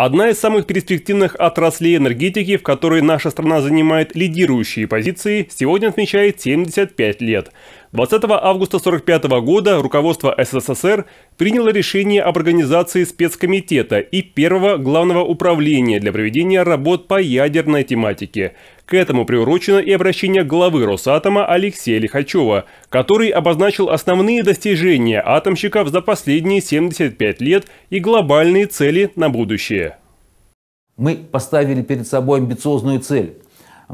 Одна из самых перспективных отраслей энергетики, в которой наша страна занимает лидирующие позиции, сегодня отмечает 75 лет. 20 августа 1945 года руководство СССР приняло решение об организации спецкомитета и первого главного управления для проведения работ по ядерной тематике. К этому приурочено и обращение главы Росатома Алексея Лихачева, который обозначил основные достижения атомщиков за последние 75 лет и глобальные цели на будущее. Мы поставили перед собой амбициозную цель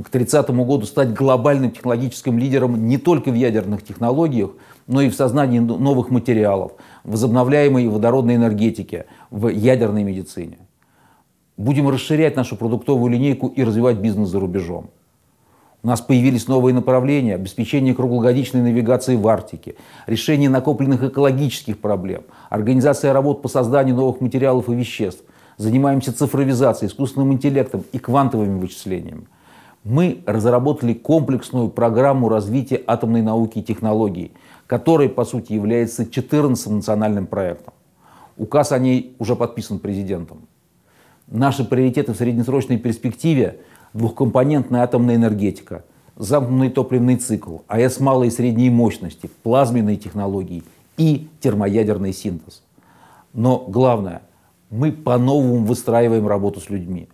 к 30 году стать глобальным технологическим лидером не только в ядерных технологиях, но и в сознании новых материалов, возобновляемой водородной энергетике, в ядерной медицине. Будем расширять нашу продуктовую линейку и развивать бизнес за рубежом. У нас появились новые направления, обеспечение круглогодичной навигации в Арктике, решение накопленных экологических проблем, организация работ по созданию новых материалов и веществ. Занимаемся цифровизацией, искусственным интеллектом и квантовыми вычислениями мы разработали комплексную программу развития атомной науки и технологий, которая, по сути, является 14-м национальным проектом. Указ о ней уже подписан президентом. Наши приоритеты в среднесрочной перспективе – двухкомпонентная атомная энергетика, замкнутый топливный цикл, АЭС малой и средней мощности, плазменные технологии и термоядерный синтез. Но главное – мы по-новому выстраиваем работу с людьми –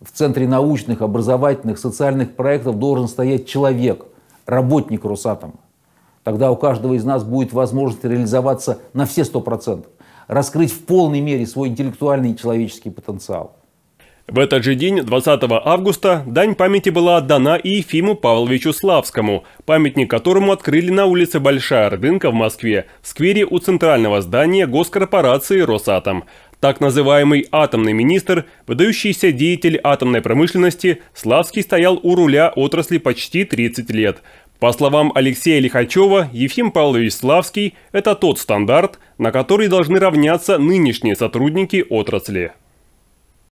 в центре научных, образовательных, социальных проектов должен стоять человек, работник Росатома. Тогда у каждого из нас будет возможность реализоваться на все 100%, раскрыть в полной мере свой интеллектуальный и человеческий потенциал. В этот же день, 20 августа, дань памяти была отдана и Ефиму Павловичу Славскому, памятник которому открыли на улице Большая Ордынка в Москве, в сквере у центрального здания госкорпорации «Росатом». Так называемый атомный министр, выдающийся деятель атомной промышленности, Славский стоял у руля отрасли почти 30 лет. По словам Алексея Лихачева, Ефим Павлович Славский – это тот стандарт, на который должны равняться нынешние сотрудники отрасли.